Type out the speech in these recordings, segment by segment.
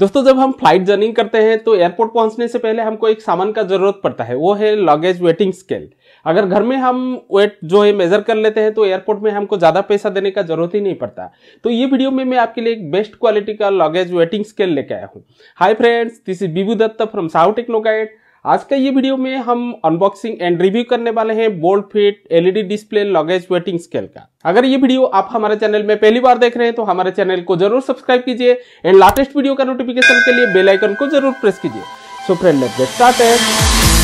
दोस्तों जब हम फ्लाइट जर्निंग करते हैं तो एयरपोर्ट पहुंचने से पहले हमको एक सामान का जरूरत पड़ता है वो है लगेज वेटिंग स्केल अगर घर में हम वेट जो है मेजर कर लेते हैं तो एयरपोर्ट में हमको ज़्यादा पैसा देने का जरूरत ही नहीं पड़ता तो ये वीडियो में मैं आपके लिए एक बेस्ट क्वालिटी का लगेज वेटिंग स्केल लेके आया हूँ hi friends this is Bibu Dutta from south techno guide आज का ये वीडियो में हम अनबॉक्सिंग एंड रिव्यू करने वाले हैं bold fit LED display luggage weighing scale का अगर ये वीडियो आप हमारे चैनल में पहली बार देख रहे हैं तो हमारे चैनल को जरूर सब्सक्राइब कीजिए एंड लेटेस्ट वीडियो का नोटिफिकेशन के लिए बेलाइकन को जरूर प्रेस कीजिए सो फ्रेंड लेट्स स्टार्ट है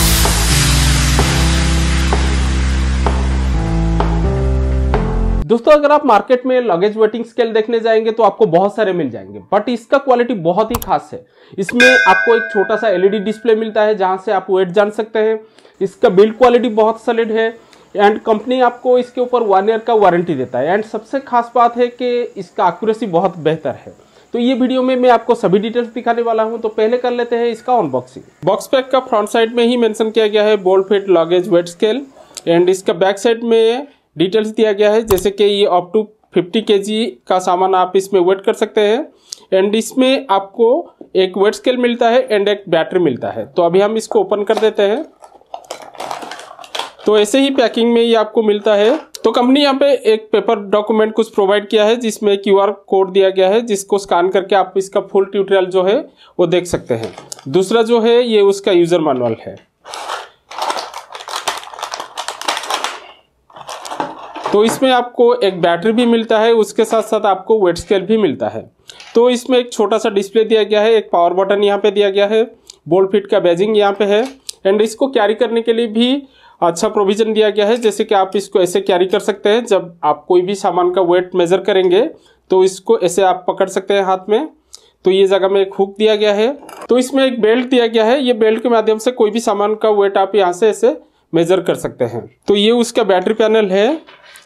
दोस्तों अगर आप मार्केट में लगेज वेटिंग स्केल देखने जाएंगे तो आपको बहुत सारे मिल जाएंगे बट इसका क्वालिटी बहुत ही खास है इसमें आपको एक छोटा सा एलईडी डिस्प्ले मिलता है जहां से आप वेट जान सकते हैं इसका बिल्ड क्वालिटी बहुत सलिड है एंड कंपनी आपको इसके ऊपर वन ईयर का वारंटी देता है एंड सबसे खास बात है कि इसका एक्यूरेसी बहुत बेहतर है तो ये वीडियो में मैं आपको सभी डिटेल्स दिखाने वाला हूं तो पहले कर लेते हैं इसका अनबॉक्सिंग बॉक्स पैक का फ्रंट साइड में ही मेंशन किया गया है bold fit luggage weight scale and इसका बैक साइड में डिटेल्स दिया गया है जैसे कि ये अप टू फिफ्टी के का सामान आप इसमें वेट कर सकते हैं एंड इसमें आपको एक वेट स्केल मिलता है एंड एक बैटरी मिलता है तो अभी हम इसको ओपन कर देते हैं तो ऐसे ही पैकिंग में ये आपको मिलता है तो कंपनी यहाँ पे एक पेपर डॉक्यूमेंट कुछ प्रोवाइड किया है जिसमें क्यूआर कोड दिया गया है जिसको स्कैन करके आप इसका फुल ट्यूटोरियल जो है वो देख सकते हैं दूसरा जो है ये उसका यूज़र मैनुअल है तो इसमें आपको एक बैटरी भी मिलता है उसके साथ साथ आपको वेट स्केल भी मिलता है तो इसमें एक छोटा सा डिस्प्ले दिया गया है एक पावर बटन यहाँ पे दिया गया है बोल फिट का बैजिंग यहाँ पे है एंड इसको कैरी करने के लिए भी अच्छा प्रोविजन दिया गया है जैसे कि आप इसको ऐसे कैरी कर सकते हैं जब आप कोई भी सामान का वेट मेजर करेंगे तो इसको ऐसे आप पकड़ सकते हैं हाथ में तो ये जगह में एक हुक दिया गया है तो इसमें एक बेल्ट दिया गया है ये बेल्ट के माध्यम से कोई भी सामान का वेट आप यहाँ से ऐसे मेजर कर सकते हैं तो ये उसका बैटरी पैनल है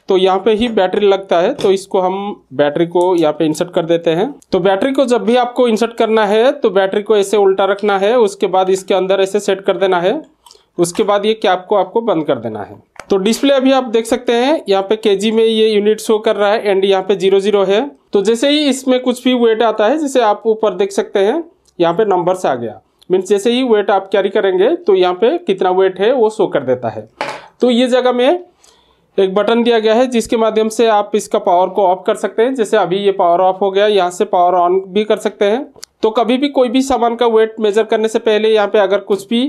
तो यहाँ पे ही बैटरी लगता है तो इसको हम बैटरी को यहाँ पे इंसर्ट कर देते हैं तो बैटरी को जब भी आपको इंसर्ट करना है तो बैटरी को ऐसे उल्टा रखना है उसके बाद इसके अंदर ऐसे सेट कर देना है उसके बाद ये कैप को आपको बंद कर देना है तो डिस्प्ले अभी आप देख सकते हैं यहाँ पे के में ये यूनिट शो कर रहा है एंड यहाँ पे जीरो जीरो है तो जैसे ही इसमें कुछ भी वेट आता है जैसे आप ऊपर देख सकते हैं यहाँ पे नंबर आ गया मीन्स जैसे ही वेट आप कैरी करेंगे तो यहाँ पे कितना वेट है वो शो कर देता है तो ये जगह में तो एक बटन दिया गया है जिसके माध्यम से आप इसका पावर को ऑफ कर सकते हैं जैसे अभी ये पावर ऑफ हो गया यहाँ से पावर ऑन भी कर सकते हैं तो कभी भी कोई भी सामान का वेट मेजर करने से पहले यहाँ पे अगर कुछ भी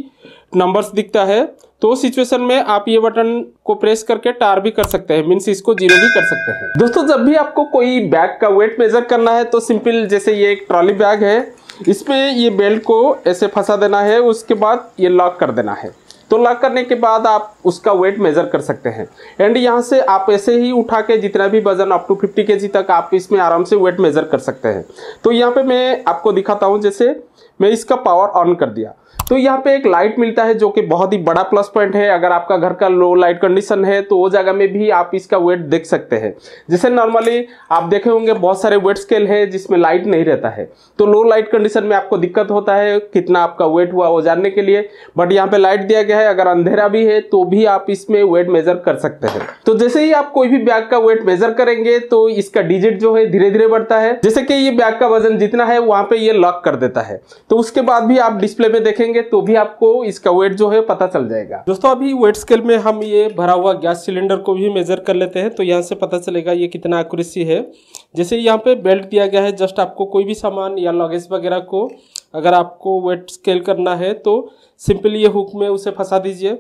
नंबर्स दिखता है तो सिचुएशन में आप ये बटन को प्रेस करके टार भी कर सकते हैं मीन्स इसको जीरो भी कर सकते हैं दोस्तों जब भी आपको कोई बैग का वेट मेजर करना है तो सिंपल जैसे ये एक ट्रॉली बैग है इसमें ये बेल्ट को ऐसे फंसा देना है उसके बाद ये लॉक कर देना है तो लग करने के बाद आप उसका वेट मेजर कर सकते हैं एंड यहाँ से आप ऐसे ही उठा के जितना भी वजन अप टू फिफ्टी के तक आप इसमें आराम से वेट मेजर कर सकते हैं तो यहाँ पे मैं आपको दिखाता हूँ जैसे मैं इसका पावर ऑन कर दिया तो यहाँ पे एक लाइट मिलता है जो कि बहुत ही बड़ा प्लस पॉइंट है अगर आपका घर का लो लाइट कंडीशन है तो वो जगह में भी आप इसका वेट देख सकते हैं जैसे नॉर्मली आप देखे होंगे बहुत सारे वेट स्केल है जिसमें लाइट नहीं रहता है तो लो लाइट कंडीशन में आपको दिक्कत होता है कितना आपका वेट हुआ वो जानने के लिए बट यहाँ पे लाइट दिया गया है अगर अंधेरा भी है तो भी आप इसमें वेट मेजर कर सकते हैं तो जैसे ही आप कोई भी बैग का वेट मेजर करेंगे तो इसका डिजिट जो है धीरे धीरे बढ़ता है जैसे कि ये बैग का वजन जितना है वहां पे ये लॉक कर देता है तो उसके बाद भी आप डिस्प्ले में देखेंगे देखेंगे तो भी आपको इसका वेट जो है पता चल जाएगा दोस्तों अभी वेट स्केल में हम ये भरा हुआ गैस सिलेंडर को भी मेजर कर लेते हैं तो यहाँ से पता चलेगा ये कितना एक्यूरेसी है जैसे यहाँ पे बेल्ट दिया गया है जस्ट आपको कोई भी सामान या लगेज वगैरह को अगर आपको वेट स्केल करना है तो सिंपली ये हुक में उसे फंसा दीजिए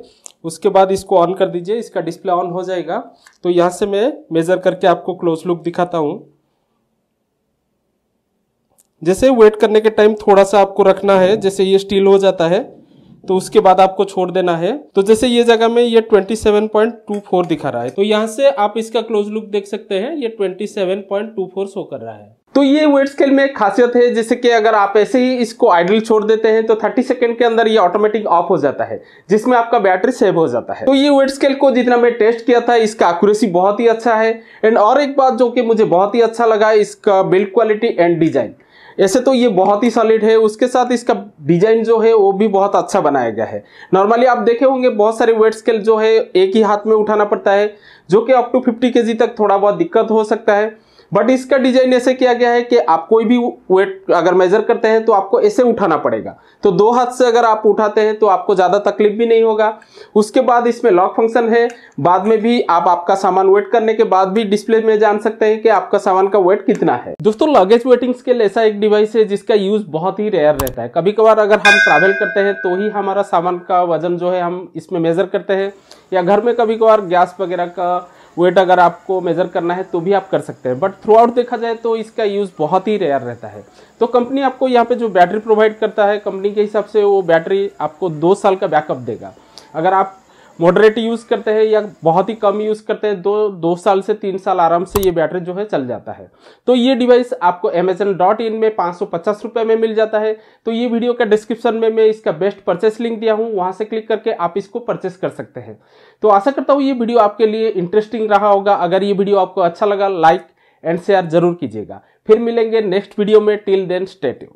उसके बाद इसको ऑन कर दीजिए इसका डिस्प्ले ऑन हो जाएगा तो यहाँ से मैं मेज़र करके आपको क्लोज लुक दिखाता हूँ जैसे वेट करने के टाइम थोड़ा सा आपको रखना है जैसे ये स्टील हो जाता है तो उसके बाद आपको छोड़ देना है तो जैसे ये जगह में ये 27.24 दिखा रहा है तो यहाँ से आप इसका क्लोज लुक देख सकते हैं ये 27.24 शो कर रहा है तो ये वेट स्केल में एक खासियत है जैसे कि अगर आप ऐसे ही इसको आइडल छोड़ देते हैं तो 30 सेकंड के अंदर ये ऑटोमेटिक ऑफ हो जाता है जिसमें आपका बैटरी सेव हो जाता है तो ये वेट स्केल को जितना मैं टेस्ट किया था इसका एक्यूरेसी बहुत ही अच्छा है एंड और एक बात जो कि मुझे बहुत ही अच्छा लगा इसका बिल्ड क्वालिटी एंड डिजाइन ऐसे तो ये बहुत ही सॉलिड है उसके साथ इसका डिजाइन जो है वो भी बहुत अच्छा बनाया गया है नॉर्मली आप देखे होंगे बहुत सारे वेट स्केल जो है एक ही हाथ में उठाना पड़ता है जो कि अप टू फिफ्टी के तक थोड़ा बहुत दिक्कत हो सकता है बट इसका डिजाइन ऐसे किया गया है कि आप कोई भी वेट अगर मेजर करते हैं तो आपको ऐसे उठाना पड़ेगा तो दो हाथ से अगर आप उठाते हैं तो आपको ज़्यादा तकलीफ भी नहीं होगा उसके बाद इसमें लॉक फंक्शन है बाद में भी आप आपका सामान वेट करने के बाद भी डिस्प्ले में जान सकते हैं कि आपका सामान का वेट कितना है दोस्तों लगेज वेटिंग स्केल ऐसा एक डिवाइस है जिसका यूज बहुत ही रेयर रहता है कभी कभार अगर हम ट्रैवल करते हैं तो ही हमारा सामान का वजन जो है हम इसमें मेजर करते हैं या घर में कभी कभार गैस वगैरह का वेट अगर आपको मेज़र करना है तो भी आप कर सकते हैं बट थ्रू आउट देखा जाए तो इसका यूज़ बहुत ही रेयर रहता है तो कंपनी आपको यहाँ पे जो बैटरी प्रोवाइड करता है कंपनी के हिसाब से वो बैटरी आपको दो साल का बैकअप देगा अगर आप मॉडरेट यूज़ करते हैं या बहुत ही कम यूज़ करते हैं दो दो साल से तीन साल आराम से ये बैटरी जो है चल जाता है तो ये डिवाइस आपको अमेजन डॉट इन में पाँच सौ पचास रुपये में मिल जाता है तो ये वीडियो का डिस्क्रिप्शन में मैं इसका बेस्ट परचेस लिंक दिया हूँ वहां से क्लिक करके आप इसको परचेस कर सकते हैं तो आशा करता हूँ ये वीडियो आपके लिए इंटरेस्टिंग रहा होगा अगर ये वीडियो आपको अच्छा लगा लाइक एंड शेयर जरूर कीजिएगा फिर मिलेंगे नेक्स्ट वीडियो में टिल देन स्टेट्यू